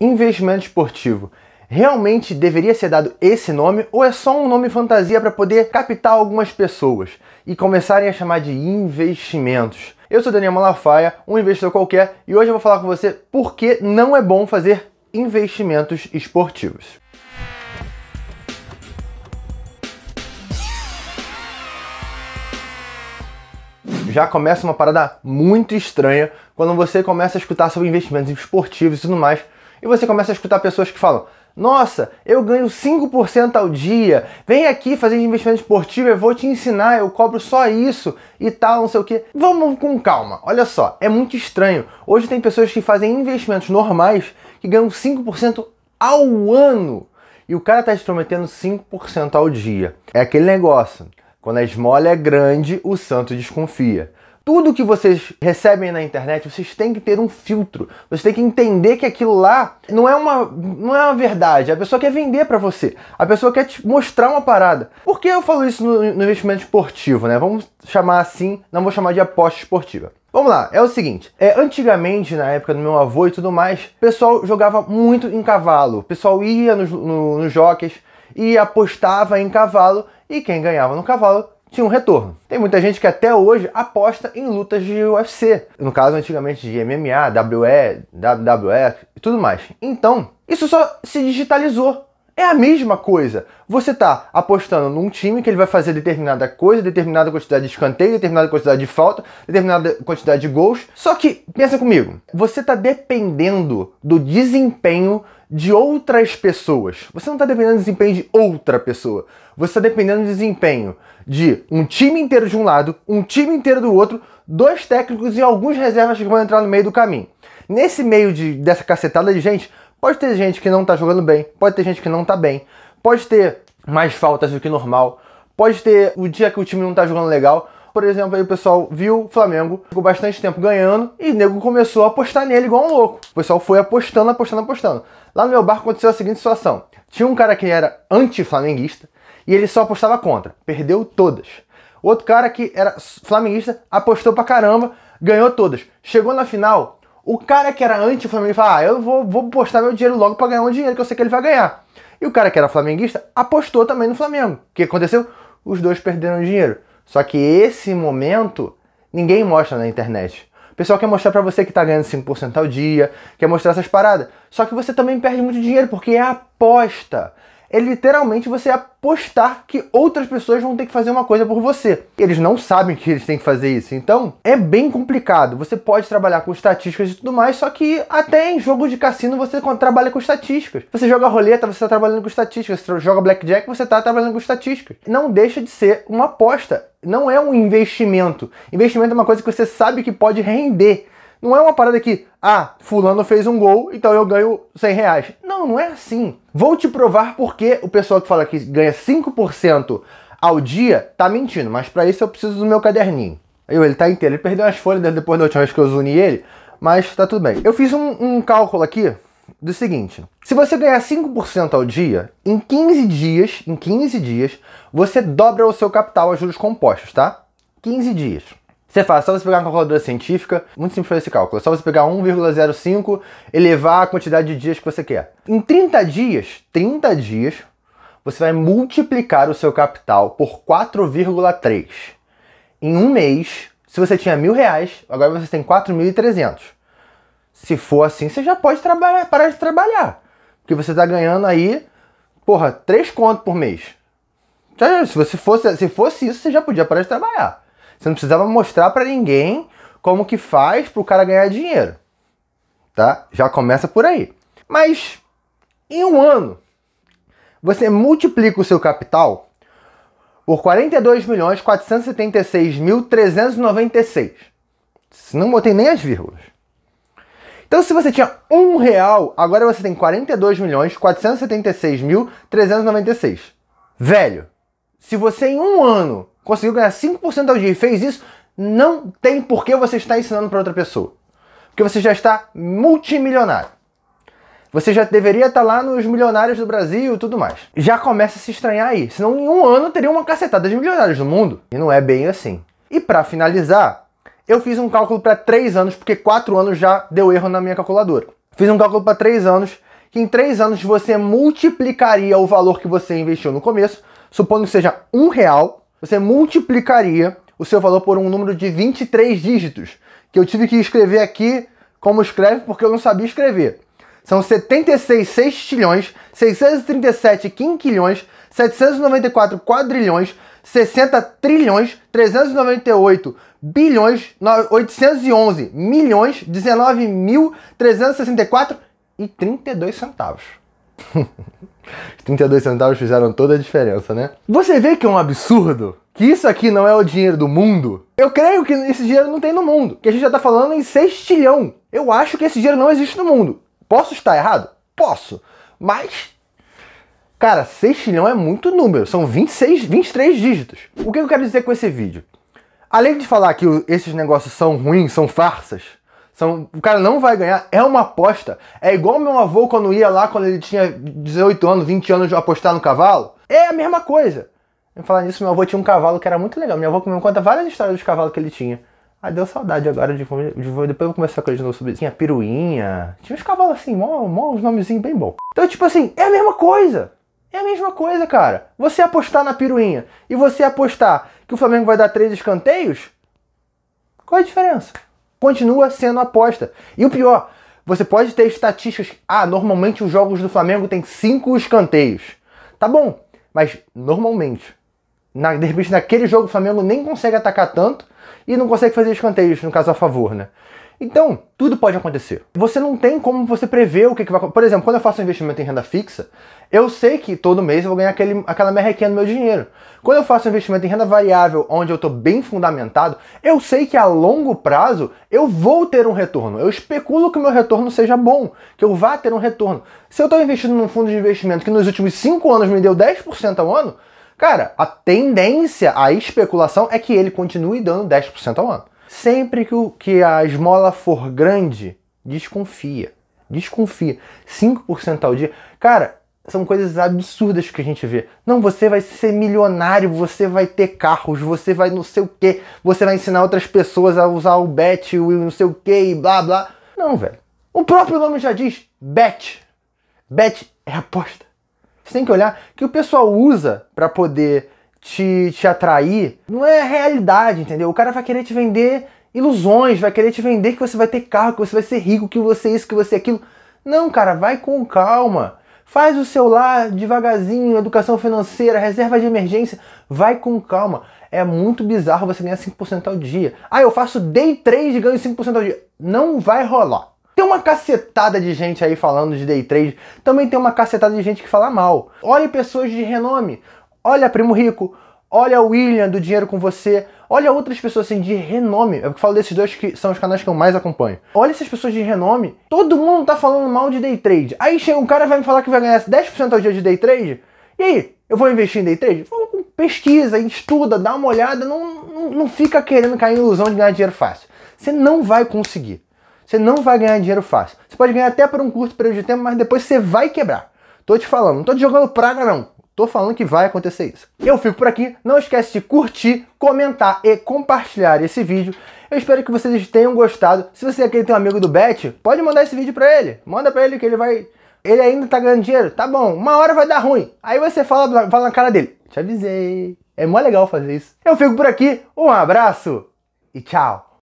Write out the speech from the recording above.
investimento esportivo. Realmente deveria ser dado esse nome ou é só um nome fantasia para poder captar algumas pessoas e começarem a chamar de investimentos? Eu sou Daniel Malafaia, um investidor qualquer, e hoje eu vou falar com você por que não é bom fazer investimentos esportivos. já começa uma parada muito estranha quando você começa a escutar sobre investimentos esportivos e tudo mais e você começa a escutar pessoas que falam: Nossa, eu ganho 5% ao dia, vem aqui fazer investimento esportivo, eu vou te ensinar, eu cobro só isso e tal, não sei o que. Vamos com calma, olha só, é muito estranho. Hoje tem pessoas que fazem investimentos normais que ganham 5% ao ano e o cara está te prometendo 5% ao dia. É aquele negócio. Quando a esmola é grande, o santo desconfia tudo que vocês recebem na internet, vocês têm que ter um filtro. Você tem que entender que aquilo lá não é uma, não é uma verdade. A pessoa quer vender para você. A pessoa quer te mostrar uma parada. Por que eu falo isso no, no, investimento esportivo, né? Vamos chamar assim, não vou chamar de aposta esportiva. Vamos lá, é o seguinte, é, antigamente, na época do meu avô e tudo mais, o pessoal jogava muito em cavalo, o pessoal ia nos, no, jockeys e apostava em cavalo, e quem ganhava no cavalo tinha um retorno. Tem muita gente que até hoje aposta em lutas de UFC, no caso antigamente de MMA, WWE, WWE e tudo mais. Então, isso só se digitalizou é a mesma coisa. Você está apostando num time que ele vai fazer determinada coisa, determinada quantidade de escanteio, determinada quantidade de falta, determinada quantidade de gols. Só que, pensa comigo, você está dependendo do desempenho de outras pessoas. Você não está dependendo do desempenho de outra pessoa. Você está dependendo do desempenho de um time inteiro de um lado, um time inteiro do outro, dois técnicos e alguns reservas que vão entrar no meio do caminho. Nesse meio de, dessa cacetada de gente, Pode ter gente que não tá jogando bem, pode ter gente que não tá bem, pode ter mais faltas do que normal, pode ter o dia que o time não tá jogando legal. Por exemplo, aí o pessoal viu o Flamengo, ficou bastante tempo ganhando e o nego começou a apostar nele igual um louco. O pessoal foi apostando, apostando, apostando. Lá no meu bar aconteceu a seguinte situação: tinha um cara que era anti-flamenguista e ele só apostava contra, perdeu todas. Outro cara que era flamenguista apostou pra caramba, ganhou todas. Chegou na final, o cara que era anti flamengo fala, ah, eu vou, vou postar meu dinheiro logo para ganhar um dinheiro que eu sei que ele vai ganhar. E o cara que era flamenguista apostou também no Flamengo. O que aconteceu? Os dois perderam dinheiro. Só que esse momento ninguém mostra na internet. O pessoal quer mostrar para você que tá ganhando 5% ao dia, quer mostrar essas paradas. Só que você também perde muito dinheiro porque é aposta é literalmente você apostar que outras pessoas vão ter que fazer uma coisa por você. Eles não sabem que eles têm que fazer isso, então é bem complicado. Você pode trabalhar com estatísticas e tudo mais, só que até em jogo de cassino você trabalha com estatísticas. Você joga roleta, você está trabalhando com estatísticas. Você joga blackjack, você está trabalhando com estatísticas. Não deixa de ser uma aposta. Não é um investimento. Investimento é uma coisa que você sabe que pode render. Não é uma parada que, ah, fulano fez um gol, então eu ganho 100 reais. Não, não é assim. Vou te provar porque o pessoal que fala que ganha 5% ao dia tá mentindo, mas para isso eu preciso do meu caderninho. Eu, ele tá inteiro, ele perdeu as folhas depois da última vez que eu zuni ele, mas tá tudo bem. Eu fiz um, um cálculo aqui do seguinte: se você ganhar 5% ao dia, em 15 dias, em 15 dias, você dobra o seu capital a juros compostos, tá? 15 dias. Você faz, só você pegar uma calculadora científica, muito simples fazer esse cálculo, é só você pegar 1,05, elevar a quantidade de dias que você quer. Em 30 dias, 30 dias, você vai multiplicar o seu capital por 4,3. Em um mês, se você tinha mil reais, agora você tem 4.300. Se for assim, você já pode trabalhar, parar de trabalhar. Porque você está ganhando aí, porra, 3 contos por mês. Se você fosse, se fosse isso, você já podia parar de trabalhar. Você não precisava mostrar para ninguém como que faz para o cara ganhar dinheiro, tá? Já começa por aí. Mas em um ano você multiplica o seu capital por 42 milhões mil Não botei nem as vírgulas. Então, se você tinha um real, agora você tem 42 milhões mil Velho, se você em um ano conseguiu ganhar 5% ao dia e fez isso, não tem por que você estar ensinando para outra pessoa. Porque você já está multimilionário. Você já deveria estar lá nos milionários do Brasil e tudo mais. Já começa a se estranhar aí, senão em um ano teria uma cacetada de milionários no mundo. E não é bem assim. E para finalizar, eu fiz um cálculo para 3 anos, porque 4 anos já deu erro na minha calculadora. Fiz um cálculo para 3 anos, que em 3 anos você multiplicaria o valor que você investiu no começo, supondo que seja um real, você multiplicaria o seu valor por um número de 23 dígitos, que eu tive que escrever aqui como escreve porque eu não sabia escrever. São 76 sextilhões, 637 quinquilhões, 794 quadrilhões, 60 trilhões, 398 bilhões, 811 milhões, 19.364 e 32 centavos. 32 centavos fizeram toda a diferença, né? Você vê que é um absurdo? Que isso aqui não é o dinheiro do mundo? Eu creio que esse dinheiro não tem no mundo. Que a gente já tá falando em 6 trilhão. Eu acho que esse dinheiro não existe no mundo. Posso estar errado? Posso. Mas Cara, 6 trilhão é muito número, são 26, 23 dígitos. O que eu quero dizer com esse vídeo? Além de falar que esses negócios são ruins, são farsas, são, o cara não vai ganhar, é uma aposta. É igual meu avô quando ia lá, quando ele tinha 18 anos, 20 anos de apostar no cavalo. É a mesma coisa. Em falar nisso, meu avô tinha um cavalo que era muito legal. Minha avó me conta várias histórias dos cavalos que ele tinha. Aí deu saudade agora de, de depois eu vou começar com de novo sobre Tinha piruinha, tinha uns cavalos assim, mó, mó uns nomezinhos bem bom. Então, tipo assim, é a mesma coisa. É a mesma coisa, cara. Você apostar na piruinha e você apostar que o Flamengo vai dar três escanteios, qual é a diferença? continua sendo aposta. E o pior, você pode ter estatísticas. Ah, normalmente os jogos do Flamengo têm cinco escanteios. Tá bom, mas normalmente. Na, de repente, naquele jogo, o Flamengo nem consegue atacar tanto e não consegue fazer escanteios, no caso a favor, né? Então, tudo pode acontecer. Você não tem como você prever o que, que vai acontecer. Por exemplo, quando eu faço um investimento em renda fixa, eu sei que todo mês eu vou ganhar aquele, aquela merrequinha no meu dinheiro. Quando eu faço um investimento em renda variável, onde eu estou bem fundamentado, eu sei que a longo prazo eu vou ter um retorno. Eu especulo que o meu retorno seja bom, que eu vá ter um retorno. Se eu estou investindo num fundo de investimento que nos últimos 5 anos me deu 10% ao ano, cara, a tendência, a especulação é que ele continue dando 10% ao ano. Sempre que, o, que a esmola for grande, desconfia. Desconfia. 5% ao dia. Cara, são coisas absurdas que a gente vê. Não, você vai ser milionário, você vai ter carros, você vai não sei o que, você vai ensinar outras pessoas a usar o bet e não sei o que e blá blá. Não, velho. O próprio nome já diz bet. Bet é aposta. Você tem que olhar que o pessoal usa para poder te, te atrair não é realidade, entendeu? O cara vai querer te vender ilusões, vai querer te vender que você vai ter carro, que você vai ser rico, que você é isso, que você é aquilo. Não, cara, vai com calma. Faz o seu lar devagarzinho, educação financeira, reserva de emergência, vai com calma. É muito bizarro você ganhar 5% ao dia. Ah, eu faço day 3 e ganho 5% ao dia. Não vai rolar. Tem uma cacetada de gente aí falando de day trade, também tem uma cacetada de gente que fala mal. Olhe pessoas de renome. Olha, primo rico, olha William do Dinheiro com Você, olha outras pessoas assim de renome. É eu falo desses dois que são os canais que eu mais acompanho. Olha essas pessoas de renome, todo mundo tá falando mal de day trade. Aí chega um cara e vai me falar que vai ganhar 10% ao dia de day trade. E aí, eu vou investir em day trade? Pesquisa, estuda, dá uma olhada, não, não, não fica querendo cair em ilusão de ganhar dinheiro fácil. Você não vai conseguir. Você não vai ganhar dinheiro fácil. Você pode ganhar até por um curto período de tempo, mas depois você vai quebrar. Tô te falando, não tô te jogando praga não. Tô falando que vai acontecer isso. Eu fico por aqui, não esquece de curtir, comentar e compartilhar esse vídeo. Eu espero que vocês tenham gostado. Se você é aquele teu amigo do Bet, pode mandar esse vídeo para ele. Manda para ele que ele vai... Ele ainda tá ganhando dinheiro. Tá bom, uma hora vai dar ruim. Aí você fala, fala na cara dele. Te avisei. É mó legal fazer isso. Eu fico por aqui, um abraço e tchau.